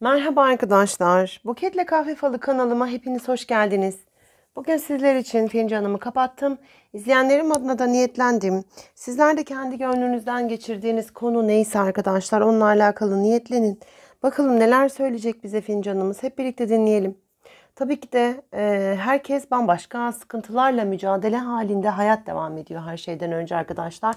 Merhaba arkadaşlar. Buketle Kahve Falı kanalıma hepiniz hoş geldiniz. Bugün sizler için fincanımı kapattım. İzleyenlerim adına da niyetlendim. Sizler de kendi gönlünüzden geçirdiğiniz konu neyse arkadaşlar onunla alakalı niyetlenin. Bakalım neler söyleyecek bize fincanımız. Hep birlikte dinleyelim. Tabii ki de e, herkes bambaşka sıkıntılarla mücadele halinde hayat devam ediyor her şeyden önce arkadaşlar.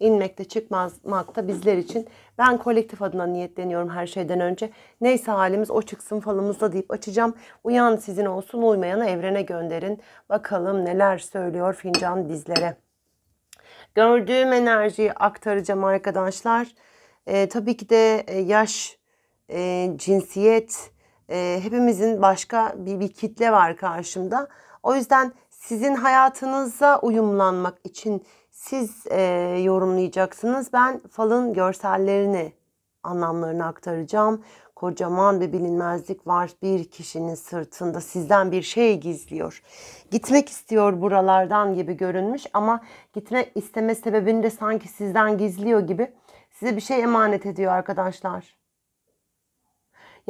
İnmekte çıkmazmakta bizler için. Ben kolektif adına niyetleniyorum her şeyden önce. Neyse halimiz o çıksın falımızda deyip açacağım. Uyan sizin olsun uymayanı evrene gönderin. Bakalım neler söylüyor fincan bizlere. Gördüğüm enerjiyi aktaracağım arkadaşlar. E, tabii ki de yaş, e, cinsiyet ee, hepimizin başka bir, bir kitle var karşımda. O yüzden sizin hayatınıza uyumlanmak için siz e, yorumlayacaksınız. Ben falın görsellerini, anlamlarını aktaracağım. Kocaman bir bilinmezlik var bir kişinin sırtında sizden bir şey gizliyor. Gitmek istiyor buralardan gibi görünmüş ama gitme isteme sebebini de sanki sizden gizliyor gibi. Size bir şey emanet ediyor arkadaşlar.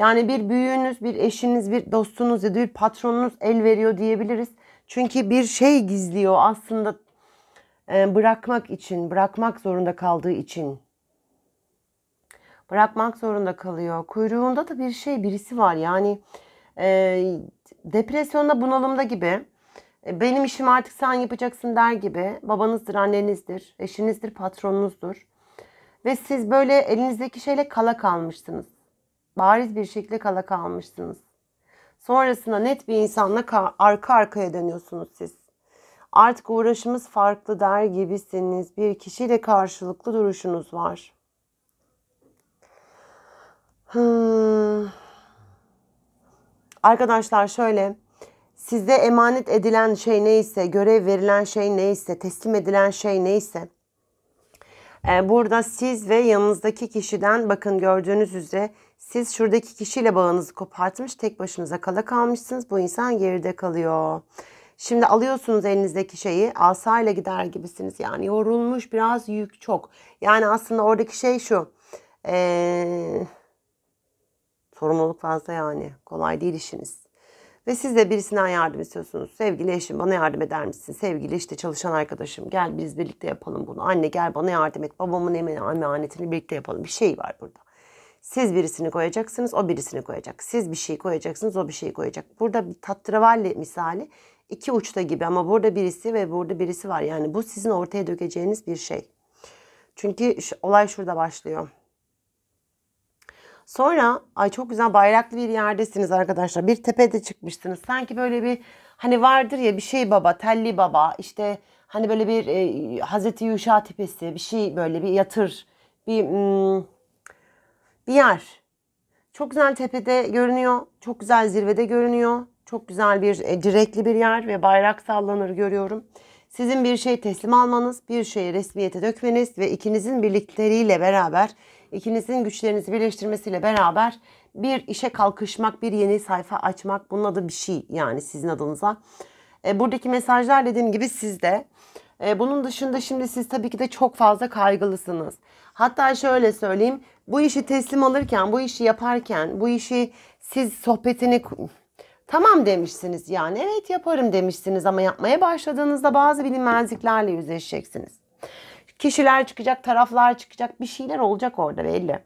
Yani bir büyüğünüz, bir eşiniz, bir dostunuz ya da bir patronunuz el veriyor diyebiliriz. Çünkü bir şey gizliyor aslında e, bırakmak için, bırakmak zorunda kaldığı için. Bırakmak zorunda kalıyor. Kuyruğunda da bir şey, birisi var. Yani e, depresyonda, bunalımda gibi. E, benim işim artık sen yapacaksın der gibi. Babanızdır, annenizdir, eşinizdir, patronunuzdur. Ve siz böyle elinizdeki şeyle kala kalmışsınız bariz bir şekilde kala kalmışsınız. Sonrasında net bir insanla arka arkaya dönüyorsunuz siz. Artık uğraşımız farklı der gibisiniz. Bir kişiyle karşılıklı duruşunuz var. Hmm. Arkadaşlar şöyle size emanet edilen şey neyse, görev verilen şey neyse, teslim edilen şey neyse e, burada siz ve yanınızdaki kişiden bakın gördüğünüz üzere siz şuradaki kişiyle bağınızı kopartmış, tek başınıza kala kalmışsınız. Bu insan geride kalıyor. Şimdi alıyorsunuz elinizdeki şeyi asayla gider gibisiniz. Yani yorulmuş biraz yük çok. Yani aslında oradaki şey şu. Ee, sorumluluk fazla yani. Kolay değil işiniz. Ve siz de birisinden yardım istiyorsunuz. Sevgili eşim bana yardım eder misin? Sevgili işte çalışan arkadaşım gel biz birlikte yapalım bunu. Anne gel bana yardım et. Babamın emanetini birlikte yapalım. Bir şey var burada. Siz birisini koyacaksınız, o birisini koyacak. Siz bir şey koyacaksınız, o bir şey koyacak. Burada bir tatravalli misali iki uçta gibi ama burada birisi ve burada birisi var. Yani bu sizin ortaya dökeceğiniz bir şey. Çünkü olay şurada başlıyor. Sonra ay çok güzel bayraklı bir yerdesiniz arkadaşlar. Bir tepede çıkmışsınız. Sanki böyle bir hani vardır ya bir şey baba, telli baba işte hani böyle bir e, Hazreti Yuşa tepesi bir şey böyle bir yatır bir... Hmm, bir yer. Çok güzel tepede görünüyor. Çok güzel zirvede görünüyor. Çok güzel bir e, direkli bir yer ve bayrak sallanır görüyorum. Sizin bir şey teslim almanız, bir şeyi resmiyete dökmeniz ve ikinizin birlikleriyle beraber, ikinizin güçlerinizi birleştirmesiyle beraber bir işe kalkışmak, bir yeni sayfa açmak. Bunun adı bir şey yani sizin adınıza. E, buradaki mesajlar dediğim gibi sizde. Ee, bunun dışında şimdi siz tabii ki de çok fazla kaygılısınız. Hatta şöyle söyleyeyim. Bu işi teslim alırken, bu işi yaparken, bu işi siz sohbetini tamam demişsiniz. Yani evet yaparım demişsiniz ama yapmaya başladığınızda bazı bilinmezliklerle yüzleşeceksiniz. Kişiler çıkacak, taraflar çıkacak, bir şeyler olacak orada belli.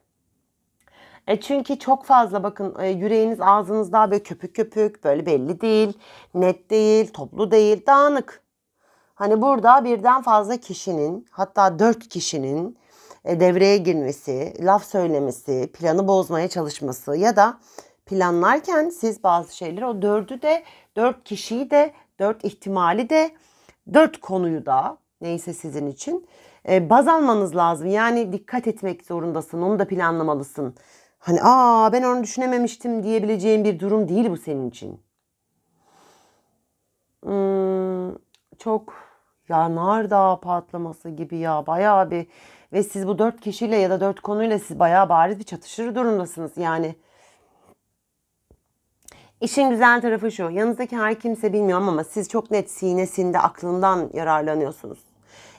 E çünkü çok fazla bakın e, yüreğiniz ağzınızda böyle köpük köpük böyle belli değil, net değil, toplu değil, dağınık. Hani burada birden fazla kişinin hatta dört kişinin e, devreye girmesi, laf söylemesi, planı bozmaya çalışması ya da planlarken siz bazı şeyleri o dördü de, dört kişiyi de, dört ihtimali de, dört konuyu da neyse sizin için e, baz almanız lazım. Yani dikkat etmek zorundasın, onu da planlamalısın. Hani aa ben onu düşünememiştim diyebileceğin bir durum değil bu senin için. Hmm, çok ya Nardağ patlaması gibi ya bayağı bir ve siz bu dört kişiyle ya da dört konuyla siz bayağı bariz bir çatışır durumdasınız yani. İşin güzel tarafı şu. Yanınızdaki her kimse bilmiyor ama siz çok net sinesinde aklından yararlanıyorsunuz.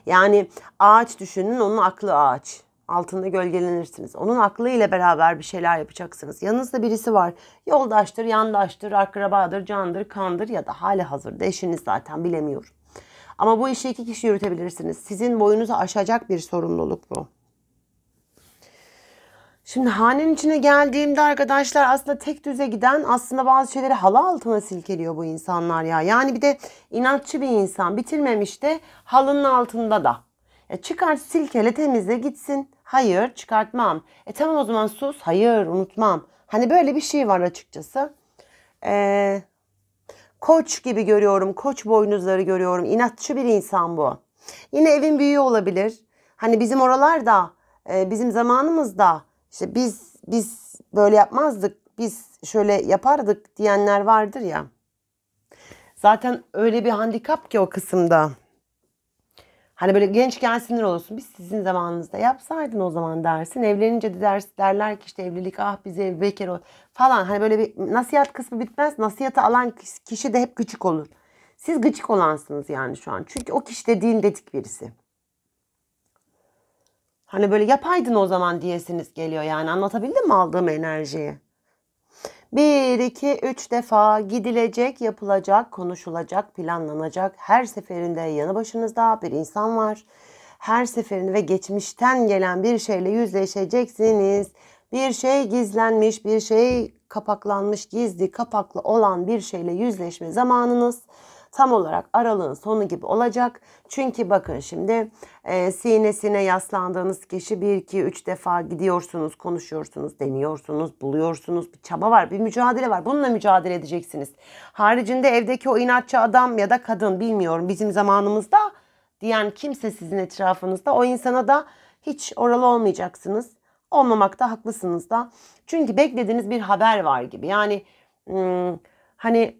Yani ağaç düşünün onun aklı ağaç. Altında gölgelenirsiniz. Onun aklı ile beraber bir şeyler yapacaksınız. Yanınızda birisi var. Yoldaştır, yandaştır, akrabadır, candır, kandır ya da hali hazırda eşiniz zaten bilemiyorum. Ama bu işi iki kişi yürütebilirsiniz. Sizin boyunuzu aşacak bir sorumluluk bu. Şimdi hanenin içine geldiğimde arkadaşlar aslında tek düze giden aslında bazı şeyleri halı altına silkeliyor bu insanlar ya. Yani bir de inatçı bir insan bitirmemiş de halının altında da. Ya e çıkart silkele temizle gitsin. Hayır çıkartmam. E tamam o zaman sus. Hayır unutmam. Hani böyle bir şey var açıkçası. Ee, Koç gibi görüyorum. Koç boynuzları görüyorum. İnatçı bir insan bu. Yine evin büyüğü olabilir. Hani bizim oralarda, e, bizim zamanımızda işte biz biz böyle yapmazdık, biz şöyle yapardık diyenler vardır ya. Zaten öyle bir handikap ki o kısımda. Hani böyle gençken sinir olursun. Biz sizin zamanınızda yapsaydın o zaman dersin. Evlenince de ders derler ki işte evlilik ah bize bekar ol falan. Hani böyle bir nasihat kısmı bitmez. Nasihatı alan kişi de hep gıcık olur. Siz gıcık olansınız yani şu an. Çünkü o kişi dediğin dedik birisi. Hani böyle yapaydın o zaman diyesiniz geliyor yani. Anlatabildim mi aldığım enerjiyi? Bir, iki, üç defa gidilecek, yapılacak, konuşulacak, planlanacak. Her seferinde yanı başınızda bir insan var. Her seferinde ve geçmişten gelen bir şeyle yüzleşeceksiniz. Bir şey gizlenmiş, bir şey kapaklanmış, gizli, kapaklı olan bir şeyle yüzleşme zamanınız tam olarak aralığın sonu gibi olacak. Çünkü bakın şimdi e, sinesine yaslandığınız kişi bir iki üç defa gidiyorsunuz, konuşuyorsunuz, deniyorsunuz, buluyorsunuz. Bir çaba var, bir mücadele var. Bununla mücadele edeceksiniz. Haricinde evdeki o inatçı adam ya da kadın bilmiyorum bizim zamanımızda diyen kimse sizin etrafınızda o insana da hiç oralı olmayacaksınız. Olmamakta haklısınız da. Çünkü beklediğiniz bir haber var gibi. Yani hmm, hani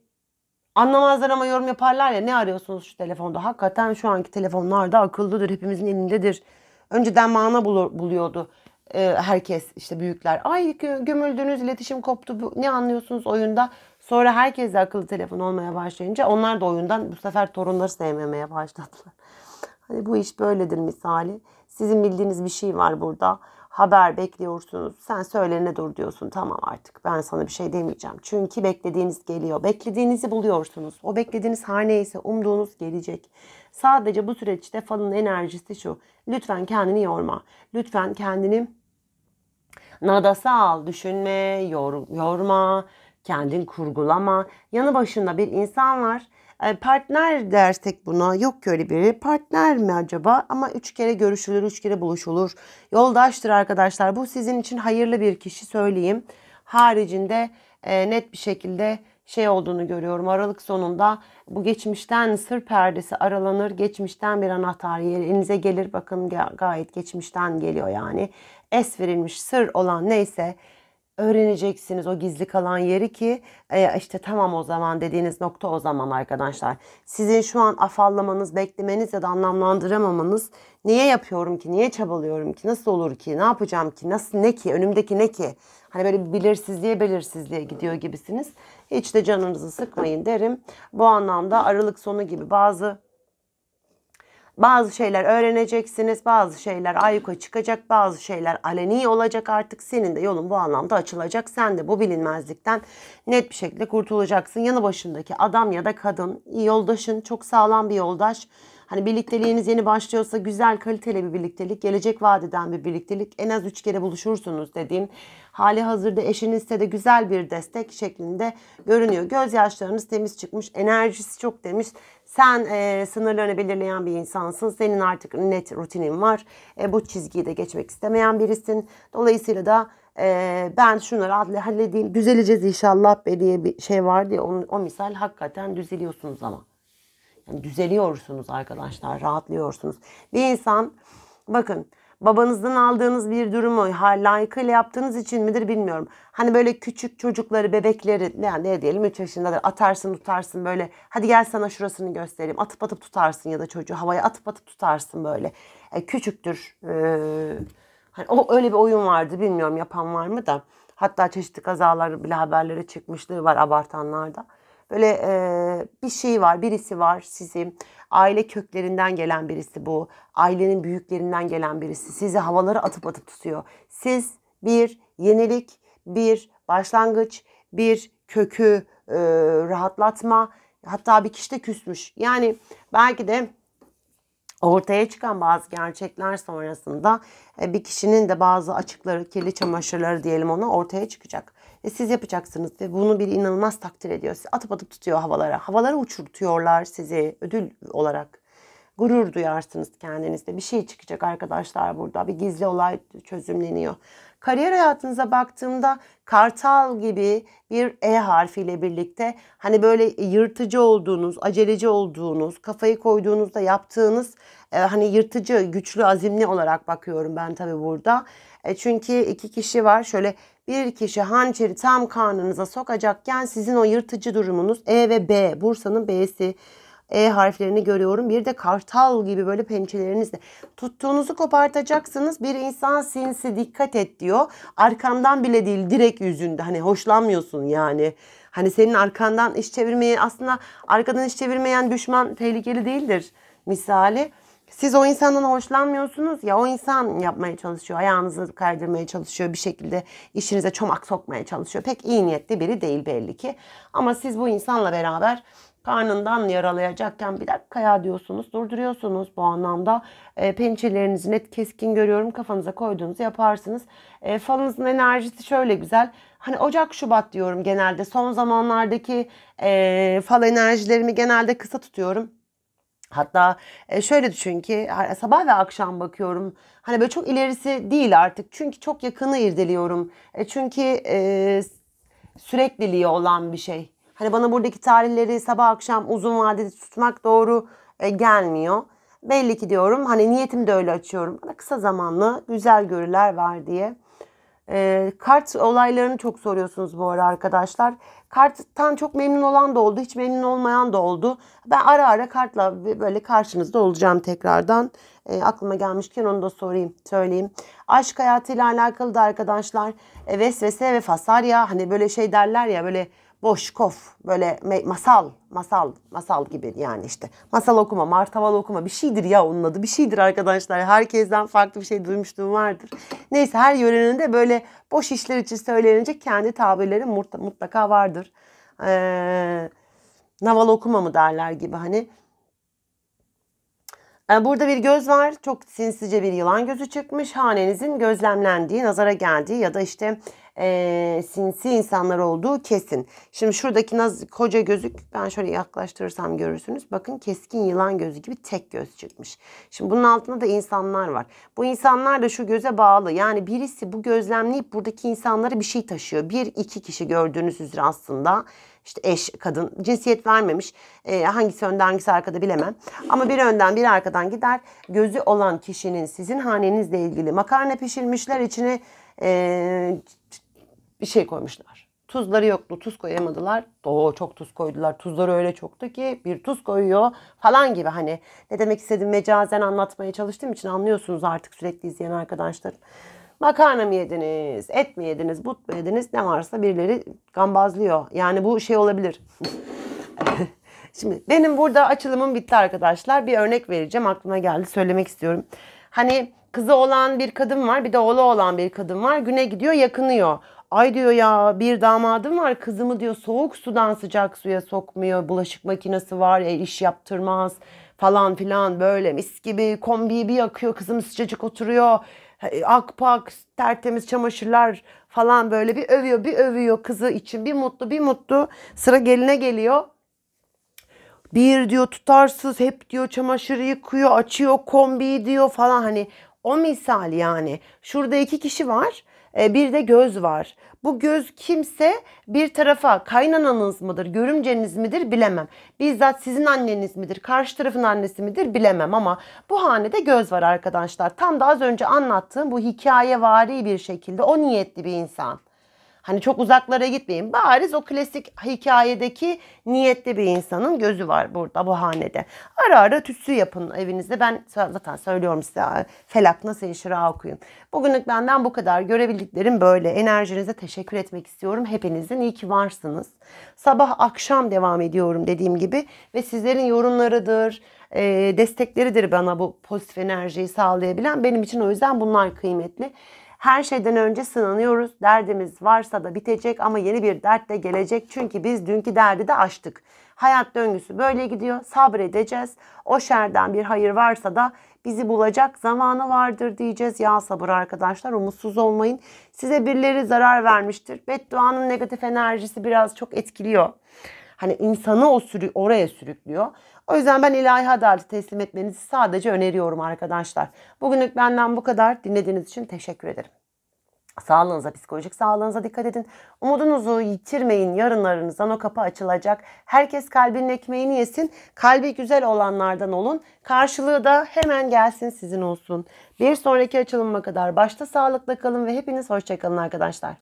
Anlamazlar ama yorum yaparlar ya ne arıyorsunuz şu telefonda? Hakikaten şu anki telefonlar da akıllıdır, hepimizin elindedir. Önceden mana bulur, buluyordu e, herkes işte büyükler. Ay gömüldünüz, iletişim koptu. Bu, ne anlıyorsunuz oyunda? Sonra herkes de akıllı telefon olmaya başlayınca onlar da oyundan bu sefer torunları sevmemeye başladılar. Hani bu iş böyledir misali. Sizin bildiğiniz bir şey var burada haber bekliyorsunuz. Sen söylerine dur diyorsun. Tamam artık ben sana bir şey demeyeceğim. Çünkü beklediğiniz geliyor. Beklediğinizi buluyorsunuz. O beklediğiniz her neyse umduğunuz gelecek. Sadece bu süreçte falın enerjisi şu. Lütfen kendini yorma. Lütfen kendini nadasa al. Düşünme, yor, yorma, kendin kurgulama. Yanı başında bir insan var ee, partner dersek buna yok öyle biri partner mi acaba ama üç kere görüşülür üç kere buluşulur yoldaştır arkadaşlar bu sizin için hayırlı bir kişi söyleyeyim haricinde e, net bir şekilde şey olduğunu görüyorum aralık sonunda bu geçmişten sır perdesi aralanır geçmişten bir anahtar elinize gelir bakın gayet geçmişten geliyor yani es verilmiş sır olan neyse öğreneceksiniz o gizli kalan yeri ki e, işte tamam o zaman dediğiniz nokta o zaman arkadaşlar. Sizin şu an afallamanız, beklemeniz ya da anlamlandıramamanız niye yapıyorum ki, niye çabalıyorum ki, nasıl olur ki, ne yapacağım ki, nasıl ne ki, önümdeki ne ki? Hani böyle belirsizliğe belirsizliğe gidiyor gibisiniz. Hiç de canınızı sıkmayın derim. Bu anlamda Aralık sonu gibi bazı bazı şeyler öğreneceksiniz, bazı şeyler ayyuka çıkacak, bazı şeyler aleni olacak artık. Senin de yolun bu anlamda açılacak. Sen de bu bilinmezlikten net bir şekilde kurtulacaksın. Yanı başındaki adam ya da kadın, yoldaşın çok sağlam bir yoldaş Hani birlikteliğiniz yeni başlıyorsa güzel kaliteli bir birliktelik, gelecek vadeden bir birliktelik. En az üç kere buluşursunuz dediğim hali hazırda eşinizse de güzel bir destek şeklinde görünüyor. Gözyaşlarınız temiz çıkmış, enerjisi çok demiş. Sen e, sınırlarını belirleyen bir insansın. Senin artık net rutinin var. E, bu çizgiyi de geçmek istemeyen birisin. Dolayısıyla da e, ben şunları halledeyim, düzeleceğiz inşallah diye bir şey vardı ya. Onu, o misal hakikaten düzeliyorsunuz ama düzeliyorsunuz arkadaşlar, rahatlıyorsunuz. Bir insan bakın babanızdan aldığınız bir durumu layıkıyla yaptığınız için midir bilmiyorum. Hani böyle küçük çocukları, bebekleri ne, ne diyelim 3 yaşındadır atarsın tutarsın böyle hadi gel sana şurasını göstereyim atıp atıp tutarsın ya da çocuğu havaya atıp atıp tutarsın böyle. E, küçüktür. Ee, hani o öyle bir oyun vardı bilmiyorum yapan var mı da. Hatta çeşitli kazalar bile haberlere çıkmışlığı var abartanlarda. Böyle e, bir şey var, birisi var sizin. Aile köklerinden gelen birisi bu. Ailenin büyüklerinden gelen birisi. Sizi havaları atıp atıp tutuyor. Siz bir yenilik, bir başlangıç, bir kökü e, rahatlatma. Hatta bir kişi de küsmüş. Yani belki de ortaya çıkan bazı gerçekler sonrasında e, bir kişinin de bazı açıkları, kirli çamaşırları diyelim ona ortaya çıkacak. E, siz yapacaksınız ve bunu bir inanılmaz takdir ediyor. Sizi atıp atıp tutuyor havalara. Havalara uçurtuyorlar sizi ödül olarak. Gurur duyarsınız kendinizde. Bir şey çıkacak arkadaşlar burada. Bir gizli olay çözümleniyor. Kariyer hayatınıza baktığımda kartal gibi bir E harfiyle birlikte hani böyle yırtıcı olduğunuz, aceleci olduğunuz, kafayı koyduğunuzda yaptığınız e, hani yırtıcı, güçlü, azimli olarak bakıyorum ben tabii burada. E, çünkü iki kişi var şöyle bir kişi hançeri tam karnınıza sokacakken sizin o yırtıcı durumunuz E ve B. Bursa'nın B'si. E harflerini görüyorum. Bir de kartal gibi böyle pençelerinizle. Tuttuğunuzu kopartacaksınız. Bir insan sinsi dikkat et diyor. Arkandan bile değil direkt yüzünde. Hani hoşlanmıyorsun yani. Hani senin arkandan iş çevirmeyi aslında arkadan iş çevirmeyen düşman tehlikeli değildir misali. Siz o insandan hoşlanmıyorsunuz ya o insan yapmaya çalışıyor, ayağınızı kaydırmaya çalışıyor, bir şekilde işinize çomak sokmaya çalışıyor. Pek iyi niyetli biri değil belli ki. Ama siz bu insanla beraber karnından yaralayacakken bir dakika ya diyorsunuz, durduruyorsunuz bu anlamda. E, pençelerinizi net keskin görüyorum, kafanıza koyduğunuzu yaparsınız. E, falınızın enerjisi şöyle güzel. Hani Ocak, Şubat diyorum genelde. Son zamanlardaki e, fal enerjilerimi genelde kısa tutuyorum. Hatta e, şöyle düşün ki sabah ve akşam bakıyorum. Hani böyle çok ilerisi değil artık. Çünkü çok yakını irdeliyorum. E, çünkü e, sürekliliği olan bir şey. Hani bana buradaki tarihleri sabah akşam uzun vadede tutmak doğru gelmiyor. Belli ki diyorum hani niyetim de öyle açıyorum. Bana kısa zamanlı güzel görüler var diye. E, kart olaylarını çok soruyorsunuz bu ara arkadaşlar. Karttan çok memnun olan da oldu, hiç memnun olmayan da oldu. Ben ara ara kartla böyle karşınızda olacağım tekrardan. E, aklıma gelmişken onu da sorayım, söyleyeyim. Aşk hayatıyla alakalı da arkadaşlar e, vesvese ve fasarya hani böyle şey derler ya böyle boş kof böyle masal masal masal gibi yani işte masal okuma martaval okuma bir şeydir ya onun adı bir şeydir arkadaşlar herkesten farklı bir şey duymuştum vardır. Neyse her yörenin de böyle boş işler için söylenecek kendi tabirleri mutlaka vardır. Ee, naval okuma mı derler gibi hani. Ee, burada bir göz var. Çok sinsice bir yılan gözü çıkmış. Hanenizin gözlemlendiği, nazara geldiği ya da işte e, sinsi insanlar olduğu kesin. Şimdi şuradaki naz, koca gözük ben şöyle yaklaştırırsam görürsünüz. Bakın keskin yılan gözü gibi tek göz çıkmış. Şimdi bunun altında da insanlar var. Bu insanlar da şu göze bağlı. Yani birisi bu gözlemleyip buradaki insanlara bir şey taşıyor. Bir iki kişi gördüğünüz üzere aslında işte eş, kadın cinsiyet vermemiş. E, hangisi önde hangisi arkada bilemem. Ama bir önden bir arkadan gider. Gözü olan kişinin sizin hanenizle ilgili makarna pişirmişler içine e, bir şey koymuşlar. Tuzları yoktu, tuz koyamadılar. Oo çok tuz koydular. Tuzları öyle çoktu ki bir tuz koyuyor falan gibi hani ne demek istedim mecazen anlatmaya çalıştığım için anlıyorsunuz artık sürekli izleyen arkadaşlarım. Makarna mı yediniz, et mi yediniz, but mu yediniz ne varsa birileri gambazlıyor. Yani bu şey olabilir. Şimdi benim burada açılımım bitti arkadaşlar. Bir örnek vereceğim aklıma geldi söylemek istiyorum. Hani kızı olan bir kadın var bir de oğlu olan bir kadın var. Güne gidiyor yakınıyor. Ay diyor ya bir damadım var kızımı diyor soğuk sudan sıcak suya sokmuyor. Bulaşık makinesi var el iş yaptırmaz falan filan böyle mis gibi kombiyi bir yakıyor kızım sıcacık oturuyor. E, Akpak tertemiz çamaşırlar falan böyle bir övüyor bir övüyor kızı için bir mutlu bir mutlu sıra geline geliyor. Bir diyor tutarsız hep diyor çamaşırı yıkıyor açıyor kombiyi diyor falan hani o misal yani. Şurada iki kişi var e, bir de göz var. Bu göz kimse bir tarafa kaynananız mıdır, görümceniz midir bilemem. Bizzat sizin anneniz midir, karşı tarafın annesi midir bilemem ama bu hanede göz var arkadaşlar. Tam da az önce anlattığım bu hikayevari bir şekilde o niyetli bir insan. Hani çok uzaklara gitmeyin. Bariz o klasik hikayedeki niyetli bir insanın gözü var burada bu hanede. Ara ara tütsü yapın evinizde. Ben zaten söylüyorum size felak nasıl inşira okuyun. Bugünlük benden bu kadar. Görebildiklerim böyle. Enerjinize teşekkür etmek istiyorum. Hepinizin iyi ki varsınız. Sabah akşam devam ediyorum dediğim gibi ve sizlerin yorumlarıdır, e, destekleridir bana bu pozitif enerjiyi sağlayabilen. Benim için o yüzden bunlar kıymetli. Her şeyden önce sınanıyoruz. Derdimiz varsa da bitecek ama yeni bir dert de gelecek. Çünkü biz dünkü derdi de açtık. Hayat döngüsü böyle gidiyor. Sabredeceğiz. O şerden bir hayır varsa da bizi bulacak zamanı vardır diyeceğiz. Ya sabır arkadaşlar umutsuz olmayın. Size birileri zarar vermiştir. Bedduanın negatif enerjisi biraz çok etkiliyor. Hani insanı o sürü oraya sürüklüyor. O yüzden ben ilahi adaleti teslim etmenizi sadece öneriyorum arkadaşlar. Bugünlük benden bu kadar. Dinlediğiniz için teşekkür ederim. Sağlığınıza, psikolojik sağlığınıza dikkat edin. Umudunuzu yitirmeyin. Yarınlarınızdan o kapı açılacak. Herkes kalbinin ekmeğini yesin. Kalbi güzel olanlardan olun. Karşılığı da hemen gelsin sizin olsun. Bir sonraki açılıma kadar başta sağlıkla kalın ve hepiniz hoşçakalın arkadaşlar.